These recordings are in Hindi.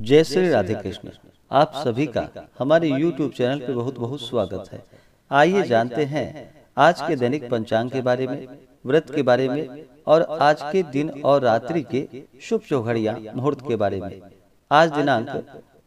जय श्री राधे कृष्ण आप सभी का हमारे YouTube चैनल पर बहुत बहुत स्वागत है आइए जानते हैं आज के दैनिक पंचांग के बारे में व्रत के बारे में और आज के दिन और रात्रि के शुभ चौघड़िया मुहूर्त के बारे में आज दिनांक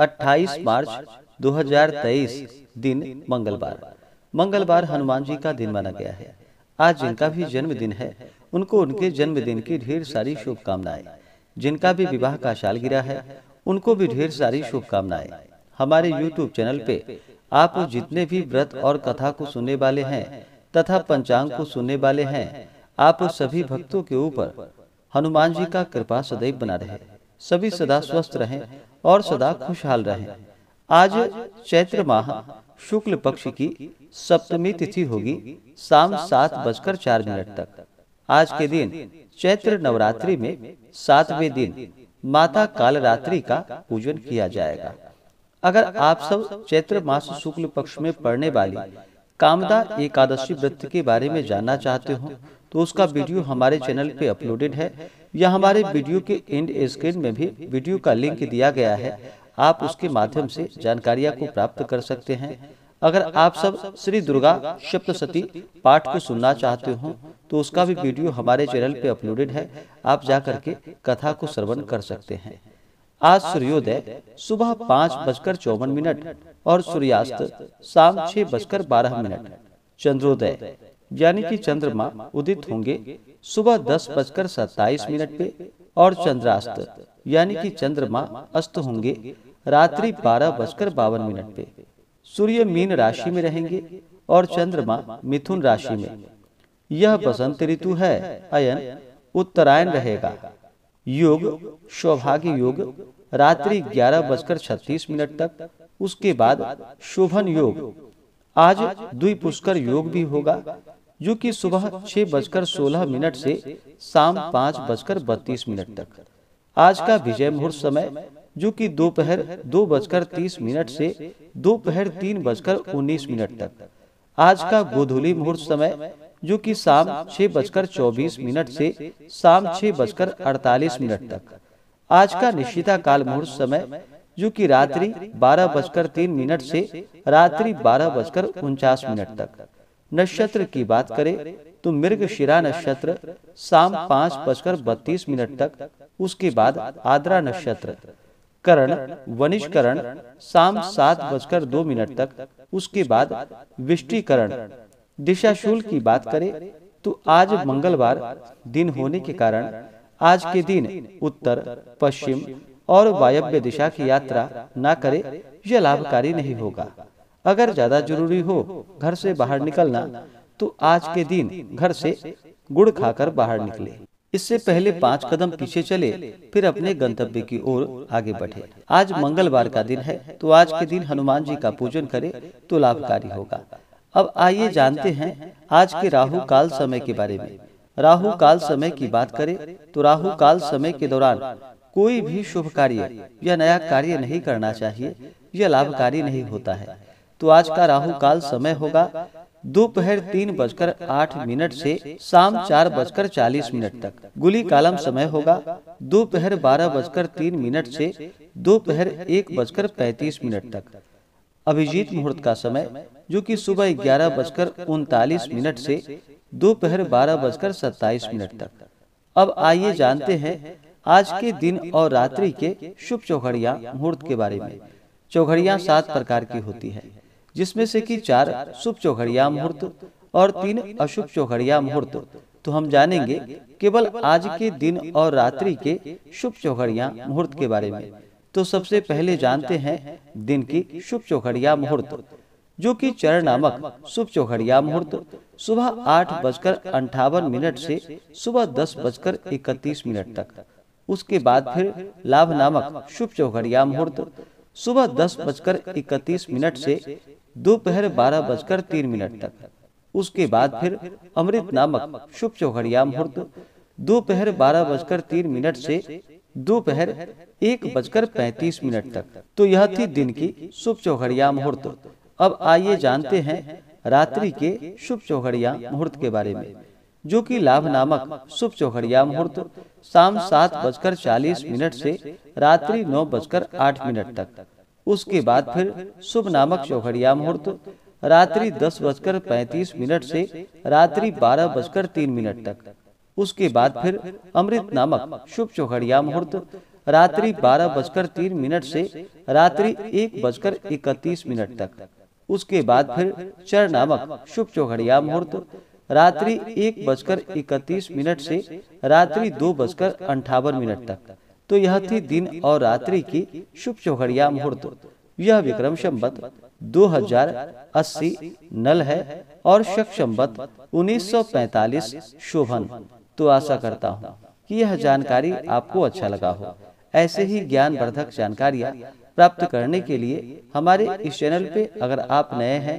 28 मार्च 2023 दिन मंगलवार मंगलवार हनुमान जी का दिन माना गया है आज जिनका भी जन्मदिन है उनको उनके जन्मदिन की ढेर सारी शुभकामनाएं जिनका भी विवाह का साल गिरा है उनको भी ढेर सारी शुभकामनाएं हमारे YouTube चैनल पे आप जितने भी व्रत और कथा को सुनने वाले हैं तथा पंचांग को सुनने वाले हैं आप सभी भक्तों के ऊपर हनुमान जी का कृपा सदैव बना रहे सभी सदा स्वस्थ रहें और सदा खुशहाल रहें आज चैत्र माह शुक्ल पक्ष की सप्तमी तिथि होगी शाम सात बजकर चार मिनट तक आज के दिन चैत्र नवरात्रि में सातवें दिन माता कालरात्रि का पूजन किया जाएगा अगर आप सब चैत्र मास शुक्ल पक्ष में पड़ने वाली कामदा एकादशी व्रत के बारे में जानना चाहते हो तो उसका वीडियो हमारे चैनल पे अपलोडेड है या हमारे वीडियो के एंड स्क्रीन में भी वीडियो का लिंक दिया गया है आप उसके माध्यम से जानकारियां को प्राप्त कर सकते हैं अगर आप सब श्री दुर्गा सप्त सती पाठ को सुनना चाहते हो तो उसका तो भी वीडियो हमारे चैनल पे अपलोडेड है आप जा करके कथा को श्रवण कर सकते हैं आज सूर्योदय सुबह पाँच बजकर चौवन मिनट और सूर्यास्त शाम छह बजकर बारह मिनट चंद्रोदय यानी कि चंद्रमा उदित होंगे सुबह दस बजकर सत्ताईस मिनट पे और चंद्रास्त यानी कि चंद्रमा अस्त होंगे रात्रि बारह बजकर बावन मिनट पे सूर्य मीन राशि में रहेंगे और चंद्रमा मिथुन राशि में यह बसंत ऋतु है अयन उत्तरायण रहेगा योग सौभाग्य योग रात्रि ग्यारह बजकर छत्तीस मिनट तक उसके बाद शोभन योग आज द्विपुष्कर योग भी होगा जो कि सुबह छह बजकर सोलह मिनट से शाम पाँच बजकर बत्तीस मिनट तक आज का विजय मुहूर्त समय जो कि दोपहर दो, दो बजकर तीस मिनट से दोपहर तीन बजकर उन्नीस मिनट तक आज का गोधूली मुहूर्त समय जो कि शाम छह बजकर चौबीस मिनट से शाम छह बजकर अड़तालीस मिनट तक आज का निश्चिता काल मुहूर्त समय जो कि रात्रि बारह बजकर तीन मिनट से रात्रि बारह बजकर उनचास मिनट तक नक्षत्र की बात करें तो मृग शिरा नक्षत्र शाम पाँच बजकर बत्तीस मिनट तक उसके बाद आद्रा नक्षत्र करण वनिष्करण शाम सात बजकर दो मिनट तक उसके बाद विष्टिकरण दिशाशूल की बात करें तो आज मंगलवार दिन होने के कारण आज के दिन उत्तर पश्चिम और वायव्य दिशा की यात्रा न करे यह लाभकारी नहीं होगा अगर ज्यादा जरूरी हो घर से बाहर निकलना तो आज के दिन घर से गुड़ खाकर बाहर निकले इससे पहले पांच कदम पीछे चले फिर अपने गंतव्य की ओर आगे बढ़े आज मंगलवार का दिन है तो आज के दिन हनुमान जी का पूजन करें तो लाभकारी होगा अब आइए जानते हैं आज के राहु काल समय के बारे में राहु काल समय की बात करें तो राहु काल समय के दौरान कोई भी शुभ कार्य या नया कार्य नहीं करना चाहिए यह लाभकारी नहीं होता है तो, तो आज का राहु काल समय होगा दोपहर तीन बजकर आठ मिनट से शाम चार बजकर चालीस मिनट तक गुली कालम समय होगा दोपहर बारह बजकर तीन मिनट से दोपहर एक बजकर पैतीस मिनट तक अभिजीत मुहूर्त का समय जो कि सुबह ग्यारह बजकर उनतालीस मिनट से दोपहर बारह बजकर सत्ताईस मिनट तक अब आइए जानते हैं आज के दिन और रात्रि के शुभ चौघड़िया मुहूर्त के बारे में चौघड़िया सात प्रकार की होती है जिसमें से कि चार शुभ चौघड़िया मुहूर्त और तीन अशुभ चौघड़िया मुहूर्त तो हम जानेंगे केवल आज के दिन और रात्रि के शुभ चौघड़िया मुहूर्त के बारे में तो सबसे पहले जानते हैं दिन की शुभ चौघड़िया मुहूर्त जो कि चरण नामक शुभ चौघड़िया मुहूर्त सुबह आठ बजकर अंठावन मिनट से सुबह दस बजकर इकतीस मिनट तक उसके बाद फिर लाभ नामक शुभ चौघड़िया मुहूर्त सुबह दस बजकर इकतीस मिनट से दोपहर बारह बजकर तीन मिनट तक उसके बाद फिर अमृत नामक शुभ चौघड़िया मुहूर्त दोपहर बारह बजकर तीन मिनट से दोपहर एक बजकर पैंतीस मिनट तक तो यह थी दिन की शुभ चौघड़िया मुहूर्त अब आइए जानते हैं रात्रि के शुभ चौघड़िया मुहूर्त के बारे में जो कि लाभ नामक शुभ चौघड़िया मुहूर्त शाम सात बजकर चालीस मिनट से रात्रि नौ बजकर आठ मिनट तक उसके बाद फिर शुभ नामक चौघड़िया मुहूर्त रात्रि दस बजकर पैतीस मिनट से रात्रि बारह बजकर तीन मिनट तक उसके बाद फिर अमृत नामक शुभ चौघड़िया मुहूर्त रात्रि बारह बजकर तीन मिनट से रात्रि एक बजकर इकतीस मिनट तक उसके बाद फिर चर नामक शुभ चौघड़िया मुहूर्त रात्रि एक बजकर इकतीस मिनट से रात्रि दो बजकर अंठावन मिनट तक तो यह थी दिन और रात्रि की शुभ चौघड़िया मुहूर्त यह विक्रम संबत अस्सी नल है और शक संबत 1945 शोभन तो आशा करता हूँ कि यह जानकारी आपको अच्छा लगा हो ऐसे ही ज्ञान वर्धक जानकारियाँ प्राप्त करने के लिए हमारे इस चैनल पे अगर आप नए हैं